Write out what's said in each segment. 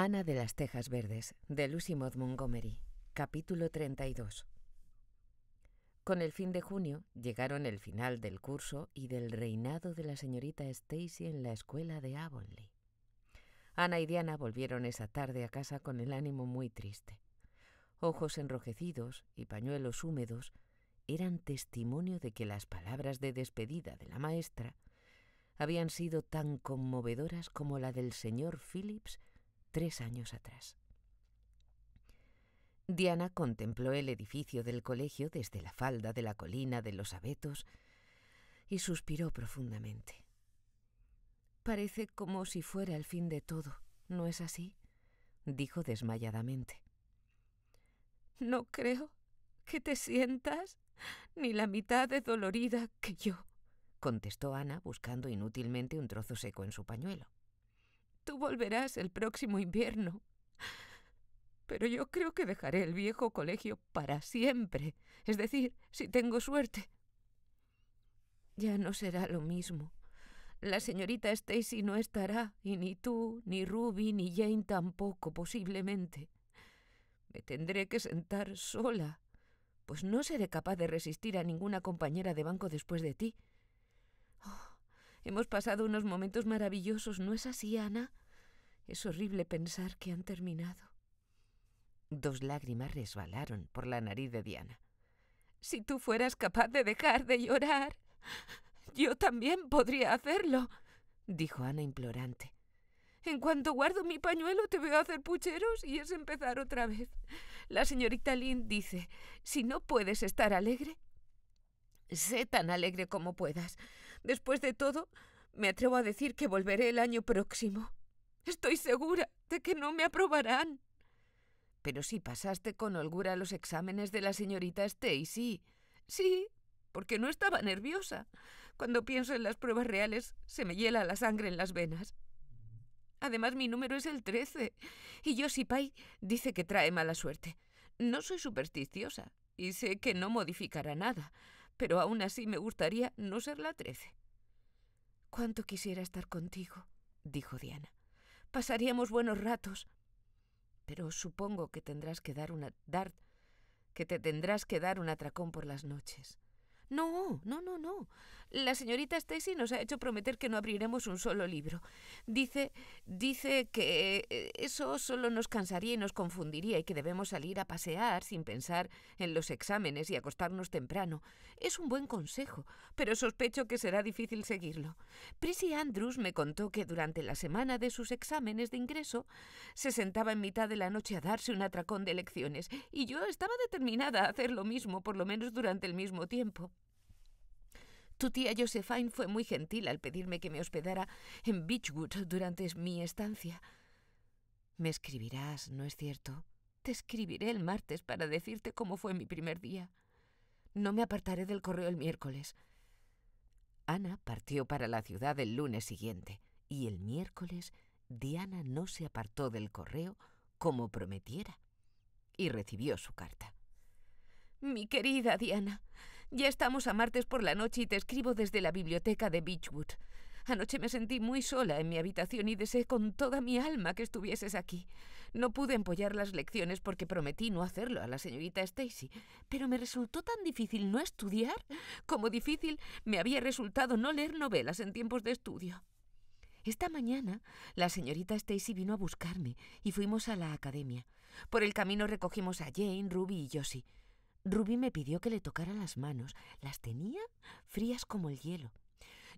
Ana de las Tejas Verdes, de Lucy Maud Montgomery, capítulo 32. Con el fin de junio llegaron el final del curso y del reinado de la señorita Stacy en la escuela de Avonlea. Ana y Diana volvieron esa tarde a casa con el ánimo muy triste. Ojos enrojecidos y pañuelos húmedos eran testimonio de que las palabras de despedida de la maestra habían sido tan conmovedoras como la del señor Phillips tres años atrás. Diana contempló el edificio del colegio desde la falda de la colina de los abetos y suspiró profundamente. Parece como si fuera el fin de todo, ¿no es así? dijo desmayadamente. No creo que te sientas ni la mitad de dolorida que yo, contestó Ana buscando inútilmente un trozo seco en su pañuelo. Tú volverás el próximo invierno. Pero yo creo que dejaré el viejo colegio para siempre, es decir, si tengo suerte. Ya no será lo mismo. La señorita Stacy no estará, y ni tú, ni Ruby, ni Jane tampoco, posiblemente. Me tendré que sentar sola, pues no seré capaz de resistir a ninguna compañera de banco después de ti. Oh, hemos pasado unos momentos maravillosos, ¿no es así, Ana? Es horrible pensar que han terminado. Dos lágrimas resbalaron por la nariz de Diana. Si tú fueras capaz de dejar de llorar, yo también podría hacerlo, dijo Ana implorante. En cuanto guardo mi pañuelo te veo hacer pucheros y es empezar otra vez. La señorita Lynn dice, si no puedes estar alegre, sé tan alegre como puedas. Después de todo, me atrevo a decir que volveré el año próximo. Estoy segura de que no me aprobarán. Pero si pasaste con holgura los exámenes de la señorita Stacy. Sí, porque no estaba nerviosa. Cuando pienso en las pruebas reales, se me hiela la sangre en las venas. Además, mi número es el 13. Y si Pai dice que trae mala suerte. No soy supersticiosa y sé que no modificará nada, pero aún así me gustaría no ser la 13. Cuánto quisiera estar contigo, dijo Diana. Pasaríamos buenos ratos. Pero supongo que tendrás que dar una dart, que te tendrás que dar un atracón por las noches. No, no, no, no. La señorita Stacy nos ha hecho prometer que no abriremos un solo libro. Dice, dice que eh, eso solo nos cansaría y nos confundiría y que debemos salir a pasear sin pensar en los exámenes y acostarnos temprano. Es un buen consejo, pero sospecho que será difícil seguirlo. Prissy Andrews me contó que durante la semana de sus exámenes de ingreso se sentaba en mitad de la noche a darse un atracón de lecciones y yo estaba determinada a hacer lo mismo por lo menos durante el mismo tiempo. Tu tía Josephine fue muy gentil al pedirme que me hospedara en Beechwood durante mi estancia. Me escribirás, ¿no es cierto? Te escribiré el martes para decirte cómo fue mi primer día. No me apartaré del correo el miércoles. Ana partió para la ciudad el lunes siguiente y el miércoles Diana no se apartó del correo como prometiera y recibió su carta. Mi querida Diana, ya estamos a martes por la noche y te escribo desde la biblioteca de Beechwood. Anoche me sentí muy sola en mi habitación y deseé con toda mi alma que estuvieses aquí. No pude empollar las lecciones porque prometí no hacerlo a la señorita Stacy, pero me resultó tan difícil no estudiar como difícil me había resultado no leer novelas en tiempos de estudio. Esta mañana la señorita Stacy vino a buscarme y fuimos a la academia. Por el camino recogimos a Jane, Ruby y Josie. Rubí me pidió que le tocara las manos. Las tenía frías como el hielo.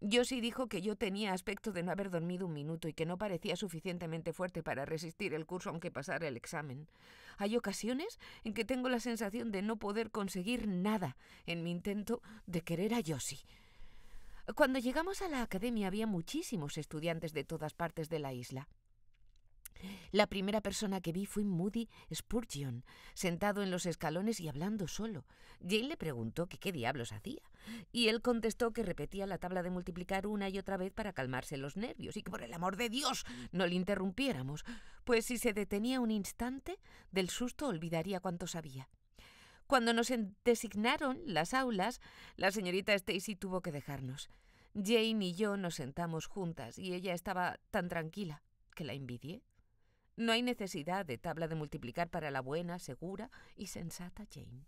Yossi dijo que yo tenía aspecto de no haber dormido un minuto y que no parecía suficientemente fuerte para resistir el curso aunque pasara el examen. Hay ocasiones en que tengo la sensación de no poder conseguir nada en mi intento de querer a Yossi. Cuando llegamos a la academia había muchísimos estudiantes de todas partes de la isla. La primera persona que vi fue Moody Spurgeon, sentado en los escalones y hablando solo. Jane le preguntó qué diablos hacía, y él contestó que repetía la tabla de multiplicar una y otra vez para calmarse los nervios y que por el amor de Dios no le interrumpiéramos, pues si se detenía un instante, del susto olvidaría cuánto sabía. Cuando nos designaron las aulas, la señorita Stacy tuvo que dejarnos. Jane y yo nos sentamos juntas y ella estaba tan tranquila que la envidié. No hay necesidad de tabla de multiplicar para la buena, segura y sensata Jane.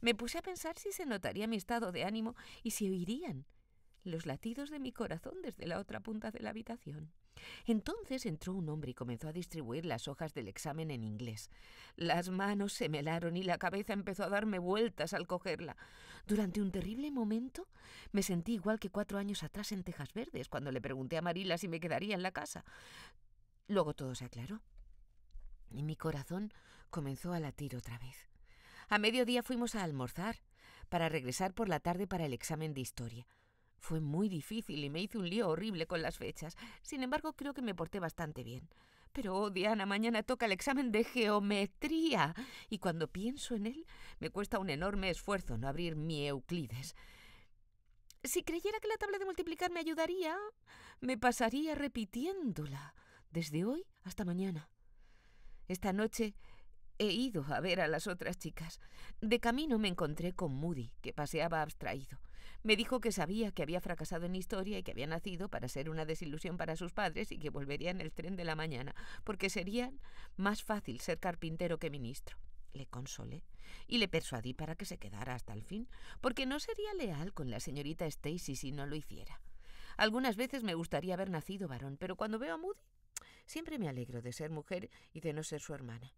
Me puse a pensar si se notaría mi estado de ánimo y si oirían los latidos de mi corazón desde la otra punta de la habitación. Entonces entró un hombre y comenzó a distribuir las hojas del examen en inglés. Las manos se me helaron y la cabeza empezó a darme vueltas al cogerla. Durante un terrible momento me sentí igual que cuatro años atrás en Tejas Verdes, cuando le pregunté a Marila si me quedaría en la casa. Luego todo se aclaró y mi corazón comenzó a latir otra vez. A mediodía fuimos a almorzar, para regresar por la tarde para el examen de historia. Fue muy difícil y me hice un lío horrible con las fechas. Sin embargo, creo que me porté bastante bien. Pero, oh, Diana, mañana toca el examen de geometría. Y cuando pienso en él, me cuesta un enorme esfuerzo no abrir mi Euclides. Si creyera que la tabla de multiplicar me ayudaría, me pasaría repitiéndola desde hoy hasta mañana. Esta noche he ido a ver a las otras chicas. De camino me encontré con Moody, que paseaba abstraído. Me dijo que sabía que había fracasado en historia y que había nacido para ser una desilusión para sus padres y que volvería en el tren de la mañana, porque sería más fácil ser carpintero que ministro. Le consolé y le persuadí para que se quedara hasta el fin, porque no sería leal con la señorita Stacy si no lo hiciera. Algunas veces me gustaría haber nacido varón, pero cuando veo a Moody Siempre me alegro de ser mujer y de no ser su hermana.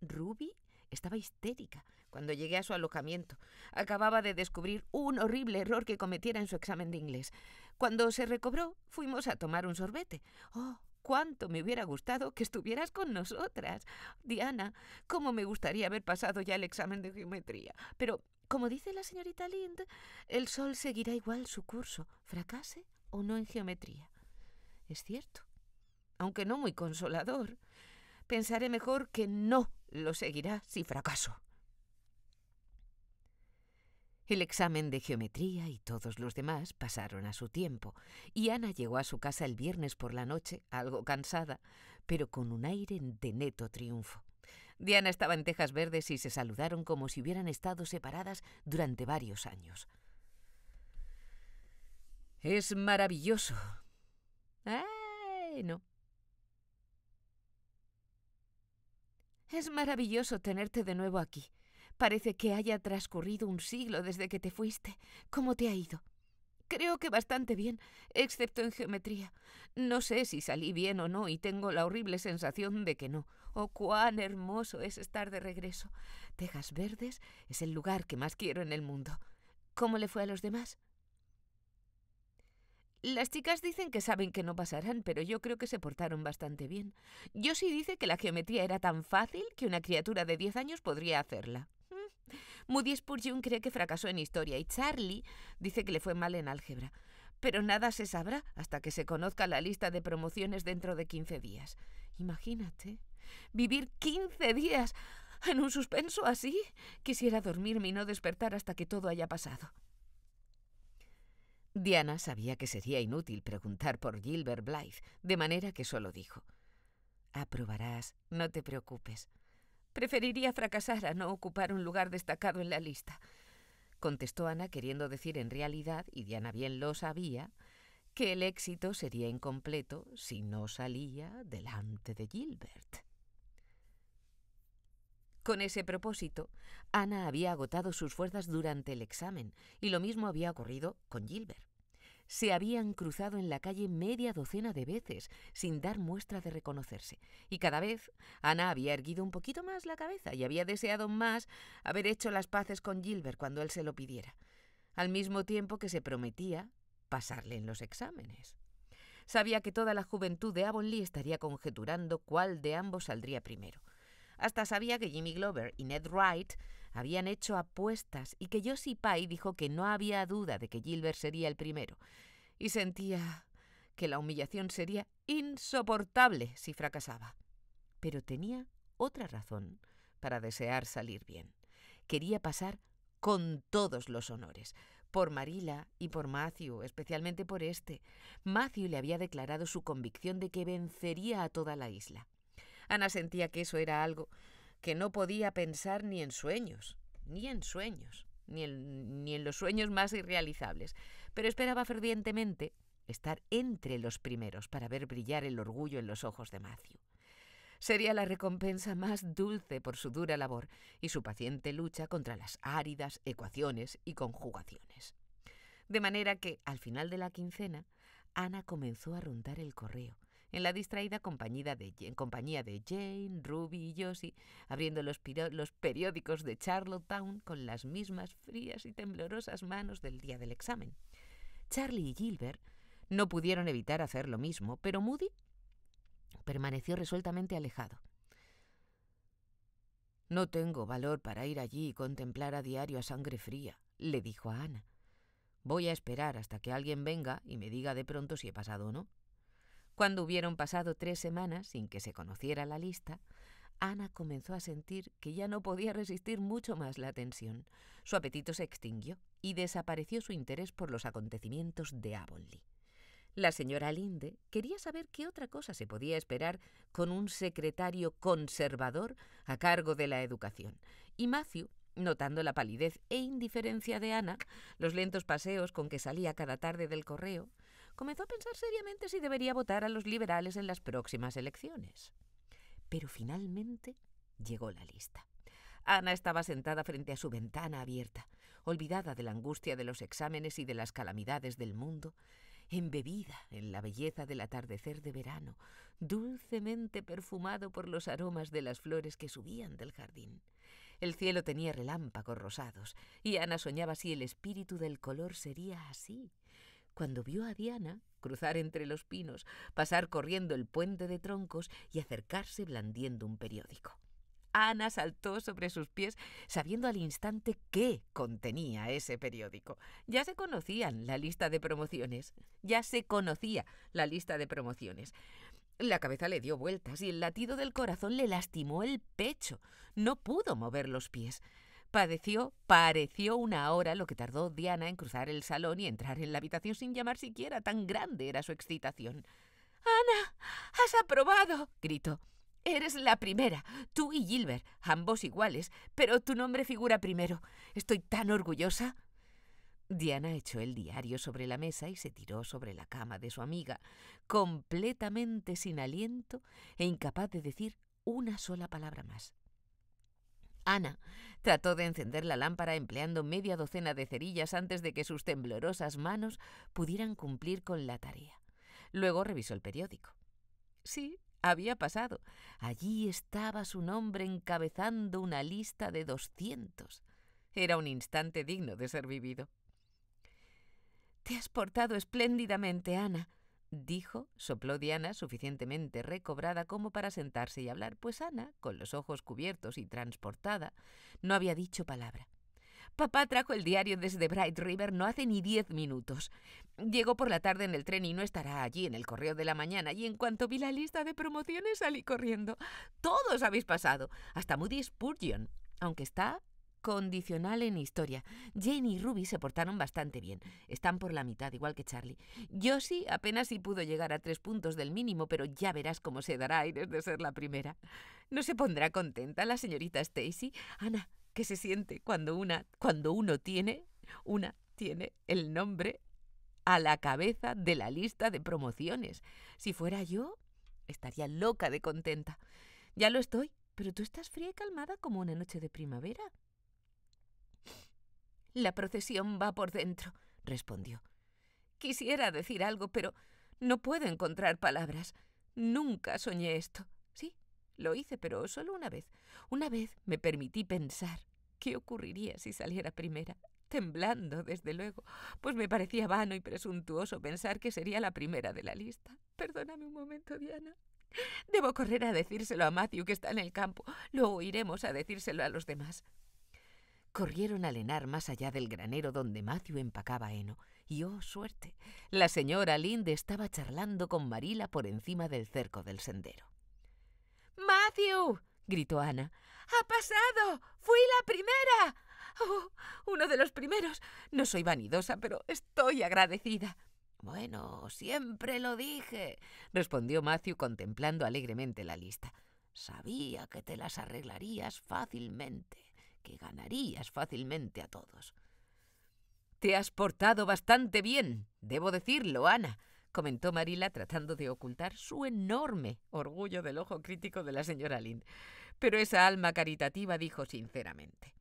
Ruby estaba histérica cuando llegué a su alojamiento. Acababa de descubrir un horrible error que cometiera en su examen de inglés. Cuando se recobró, fuimos a tomar un sorbete. ¡Oh! cuánto me hubiera gustado que estuvieras con nosotras. Diana, cómo me gustaría haber pasado ya el examen de geometría. Pero, como dice la señorita Lind, el sol seguirá igual su curso, fracase o no en geometría. Es cierto aunque no muy consolador, pensaré mejor que no lo seguirá si fracaso. El examen de geometría y todos los demás pasaron a su tiempo, y Ana llegó a su casa el viernes por la noche, algo cansada, pero con un aire de neto triunfo. Diana estaba en Tejas Verdes y se saludaron como si hubieran estado separadas durante varios años. Es maravilloso. —¡Ay, no. Es maravilloso tenerte de nuevo aquí. Parece que haya transcurrido un siglo desde que te fuiste. ¿Cómo te ha ido? Creo que bastante bien, excepto en geometría. No sé si salí bien o no y tengo la horrible sensación de que no. Oh, cuán hermoso es estar de regreso. Tejas Verdes es el lugar que más quiero en el mundo. ¿Cómo le fue a los demás? Las chicas dicen que saben que no pasarán, pero yo creo que se portaron bastante bien. Yo sí dice que la geometría era tan fácil que una criatura de 10 años podría hacerla. Mm. Moody Spurgeon cree que fracasó en historia y Charlie dice que le fue mal en álgebra. Pero nada se sabrá hasta que se conozca la lista de promociones dentro de 15 días. Imagínate, vivir 15 días en un suspenso así. Quisiera dormirme y no despertar hasta que todo haya pasado. Diana sabía que sería inútil preguntar por Gilbert Blythe, de manera que solo dijo: Aprobarás, no te preocupes. Preferiría fracasar a no ocupar un lugar destacado en la lista. Contestó Ana queriendo decir en realidad, y Diana bien lo sabía, que el éxito sería incompleto si no salía delante de Gilbert. Con ese propósito, Ana había agotado sus fuerzas durante el examen y lo mismo había ocurrido con Gilbert. Se habían cruzado en la calle media docena de veces sin dar muestra de reconocerse y cada vez Ana había erguido un poquito más la cabeza y había deseado más haber hecho las paces con Gilbert cuando él se lo pidiera, al mismo tiempo que se prometía pasarle en los exámenes. Sabía que toda la juventud de Avonlea estaría conjeturando cuál de ambos saldría primero hasta sabía que Jimmy Glover y Ned Wright habían hecho apuestas y que Josie Pye dijo que no había duda de que Gilbert sería el primero. Y sentía que la humillación sería insoportable si fracasaba. Pero tenía otra razón para desear salir bien. Quería pasar con todos los honores, por Marila y por Matthew, especialmente por este. Matthew le había declarado su convicción de que vencería a toda la isla. Ana sentía que eso era algo que no podía pensar ni en sueños, ni en sueños, ni en, los sueños más irrealizables, pero esperaba fervientemente estar entre los primeros para ver brillar el orgullo en los ojos de Matthew. Sería la recompensa más dulce por su dura labor y su paciente lucha contra las áridas ecuaciones y conjugaciones. De manera que, al final de la quincena, Ana comenzó a rondar el correo, en la distraída compañía de, en compañía de Jane, Ruby y Josie, abriendo los, los periódicos de Charlottetown con las mismas frías y temblorosas manos del día del examen. Charlie y Gilbert no pudieron evitar hacer lo mismo, pero Moody permaneció resueltamente alejado. No tengo valor para ir allí y contemplar a diario a sangre fría, le dijo a Ana. Voy a esperar hasta que alguien venga y me diga de pronto si he pasado o no. Cuando hubieron pasado tres semanas sin que se conociera la lista, Ana comenzó a sentir que ya no podía resistir mucho más la tensión. Su apetito se extinguió y desapareció su interés por los acontecimientos de Avonlea. La señora Linde quería saber qué otra cosa se podía esperar con un secretario conservador a cargo de la educación. Y Matthew, notando la palidez e indiferencia de Ana, los lentos paseos con que salía cada tarde del correo, comenzó a pensar seriamente si debería votar a los liberales en las próximas elecciones. Pero finalmente llegó la lista. Ana estaba sentada frente a su ventana abierta, olvidada de la angustia de los exámenes y de las calamidades del mundo, embebida en la belleza del atardecer de verano, dulcemente perfumado por los aromas de las flores que subían del jardín. El cielo tenía relámpagos rosados, y Ana soñaba si el espíritu del color sería así, cuando vio a Diana cruzar entre los pinos, pasar corriendo el puente de troncos y acercarse blandiendo un periódico. Ana saltó sobre sus pies, sabiendo al instante qué contenía ese periódico. Ya se conocían la lista de promociones, ya se conocía la lista de promociones. La cabeza le dio vueltas y el latido del corazón le lastimó el pecho. No pudo mover los pies. Padeció, pareció una hora lo que tardó Diana en cruzar el salón y entrar en la habitación sin llamar siquiera, tan grande era su excitación. Ana, has aprobado, gritó. Eres la primera, tú y Gilbert, ambos iguales, pero tu nombre figura primero. Estoy tan orgullosa. Diana echó el diario sobre la mesa y se tiró sobre la cama de su amiga, completamente sin aliento e incapaz de decir una sola palabra más. Ana trató de encender la lámpara empleando media docena de cerillas antes de que sus temblorosas manos pudieran cumplir con la tarea. Luego revisó el periódico. Sí, había pasado. Allí estaba su nombre encabezando una lista de doscientos. Era un instante digno de ser vivido. Te has portado espléndidamente, Ana, Dijo, sopló Diana, suficientemente recobrada como para sentarse y hablar, pues Ana, con los ojos cubiertos y transportada, no había dicho palabra. Papá trajo el diario desde Bright River no hace ni diez minutos. Llegó por la tarde en el tren y no estará allí en el correo de la mañana. Y en cuanto vi la lista de promociones salí corriendo. Todos habéis pasado, hasta Moody Spurgeon, aunque está condicional en historia. Jane y Ruby se portaron bastante bien. Están por la mitad, igual que Charlie. Josie apenas sí pudo llegar a tres puntos del mínimo, pero ya verás cómo se dará aires de ser la primera. ¿No se pondrá contenta la señorita Stacy? Ana, ¿qué se siente cuando una, cuando uno tiene, una tiene el nombre a la cabeza de la lista de promociones? Si fuera yo, estaría loca de contenta. Ya lo estoy, pero tú estás fría y calmada como una noche de primavera. La procesión va por dentro, respondió. Quisiera decir algo, pero no puedo encontrar palabras. Nunca soñé esto. Sí, lo hice, pero solo una vez. Una vez me permití pensar qué ocurriría si saliera primera, temblando, desde luego, pues me parecía vano y presuntuoso pensar que sería la primera de la lista. Perdóname un momento, Diana. Debo correr a decírselo a Matthew, que está en el campo. Luego iremos a decírselo a los demás. Corrieron a lenar más allá del granero donde Matthew empacaba heno, y oh suerte, la señora Linde estaba charlando con Marila por encima del cerco del sendero. ¡Matthew! gritó Ana. ¡Ha pasado! ¡Fui la primera! ¡Oh, uno de los primeros! No soy vanidosa, pero estoy agradecida. Bueno, siempre lo dije, respondió Matthew contemplando alegremente la lista. Sabía que te las arreglarías fácilmente que ganarías fácilmente a todos. Te has portado bastante bien, debo decirlo, Ana, comentó Marila tratando de ocultar su enorme orgullo del ojo crítico de la señora Lynn. Pero esa alma caritativa dijo sinceramente.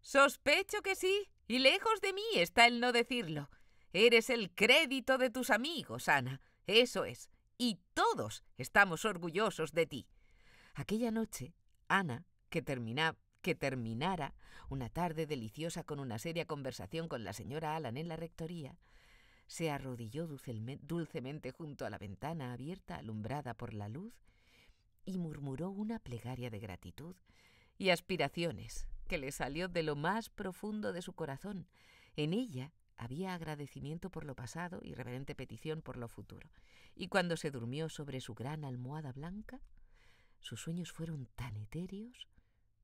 Sospecho que sí, y lejos de mí está el no decirlo. Eres el crédito de tus amigos, Ana. Eso es. Y todos estamos orgullosos de ti. Aquella noche, Ana que, que terminara una tarde deliciosa con una seria conversación con la señora Alan en la rectoría, se arrodilló dulcemente junto a la ventana abierta alumbrada por la luz y murmuró una plegaria de gratitud y aspiraciones que le salió de lo más profundo de su corazón. En ella había agradecimiento por lo pasado y reverente petición por lo futuro. Y cuando se durmió sobre su gran almohada blanca, sus sueños fueron tan etéreos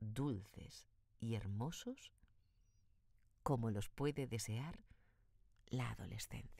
dulces y hermosos como los puede desear la adolescencia.